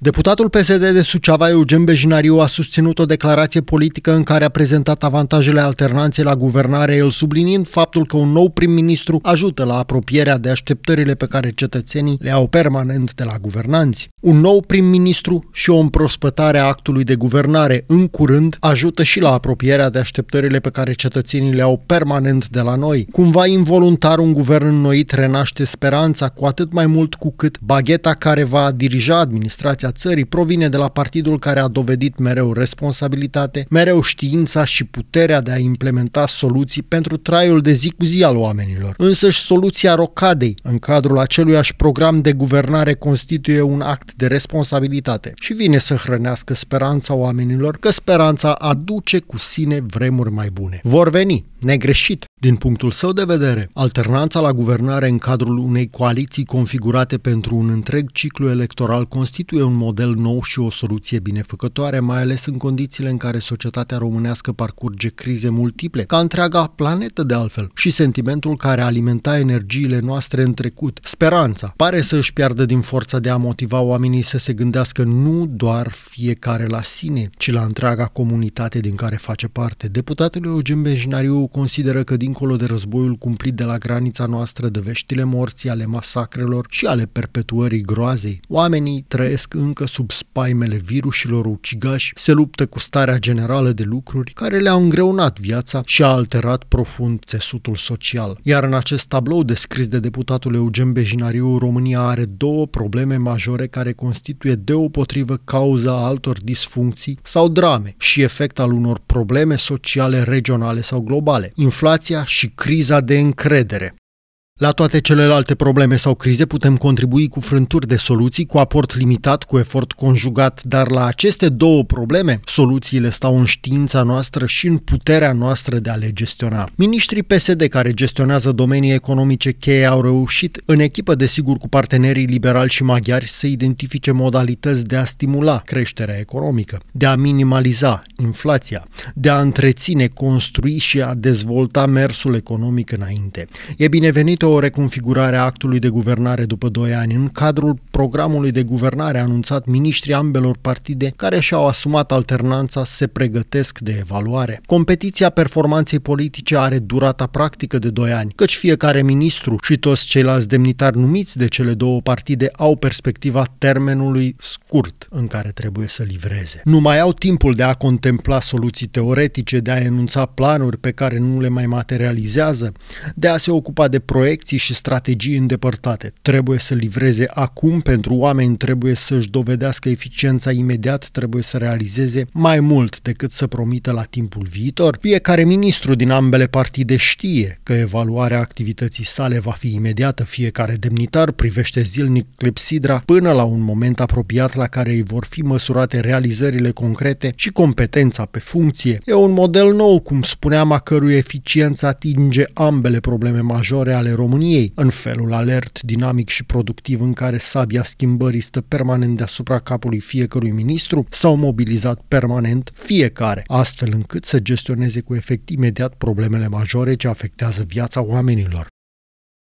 Deputatul PSD de Suceava, Eugen Bejinariu, a susținut o declarație politică în care a prezentat avantajele alternanței la guvernare, el subliniind faptul că un nou prim-ministru ajută la apropierea de așteptările pe care cetățenii le au permanent de la guvernanți. Un nou prim-ministru și o împrospătare a actului de guvernare în curând ajută și la apropierea de așteptările pe care cetățenii le au permanent de la noi. Cumva involuntar un guvern înnoit renaște speranța, cu atât mai mult cu cât bagheta care va dirija administrația situația țării provine de la partidul care a dovedit mereu responsabilitate, mereu știința și puterea de a implementa soluții pentru traiul de zi cu zi al oamenilor. însă și soluția rocadei în cadrul aceluiași program de guvernare constituie un act de responsabilitate și vine să hrănească speranța oamenilor că speranța aduce cu sine vremuri mai bune. Vor veni, negreșit, din punctul său de vedere, alternanța la guvernare în cadrul unei coaliții configurate pentru un întreg ciclu electoral constituie un model nou și o soluție binefăcătoare, mai ales în condițiile în care societatea românească parcurge crize multiple, ca întreaga planetă de altfel, și sentimentul care alimenta energiile noastre în trecut, speranța, pare să își piardă din forța de a motiva oamenii să se gândească nu doar fiecare la sine, ci la întreaga comunitate din care face parte. Deputatul Eugen Benjinariu consideră că dincolo de războiul cumplit de la granița noastră, de veștile morții, ale masacrelor și ale perpetuării groazei. Oamenii trăiesc încă sub spaimele virusilor ucigași, se luptă cu starea generală de lucruri care le-au îngreunat viața și a alterat profund țesutul social. Iar în acest tablou descris de deputatul Eugen Bejinariu, România are două probleme majore care constituie deopotrivă cauza altor disfuncții sau drame și efect al unor probleme sociale regionale sau globale. Inflația situația și criza de încredere. La toate celelalte probleme sau crize putem contribui cu frânturi de soluții, cu aport limitat, cu efort conjugat, dar la aceste două probleme, soluțiile stau în știința noastră și în puterea noastră de a le gestiona. Ministrii PSD care gestionează domenii economice cheie au reușit, în echipă desigur cu partenerii liberali și maghiari, să identifice modalități de a stimula creșterea economică, de a minimaliza inflația, de a întreține, construi și a dezvolta mersul economic înainte. E binevenit reflectă o reconfigurare a actului de guvernare după 2 ani în cadrul programului de guvernare anunțat miniștrii ambelor partide care și-au asumat alternanța se pregătesc de evaluare. Competiția performanței politice are durata practică de 2 ani, căci fiecare ministru și toți ceilalți demnitari numiți de cele două partide au perspectiva termenului scurt în care trebuie să livreze. Nu mai au timpul de a contempla soluții teoretice, de a enunța planuri pe care nu le mai materializează, de a se ocupa de proiecte direcții și strategii îndepărtate. Trebuie să livreze acum pentru oameni, trebuie să-și dovedească eficiența imediat, trebuie să realizeze mai mult decât să promită la timpul viitor. Fiecare ministru din ambele partide știe că evaluarea activității sale va fi imediată, fiecare demnitar privește zilnic clepsidra până la un moment apropiat la care îi vor fi măsurate realizările concrete și competența pe funcție. E un model nou, cum spuneam, a cărui eficiență atinge ambele probleme majore ale României României, în felul alert, dinamic și productiv în care sabia schimbării stă permanent deasupra capului fiecărui ministru, s-au mobilizat permanent fiecare, astfel încât să gestioneze cu efect imediat problemele majore ce afectează viața oamenilor.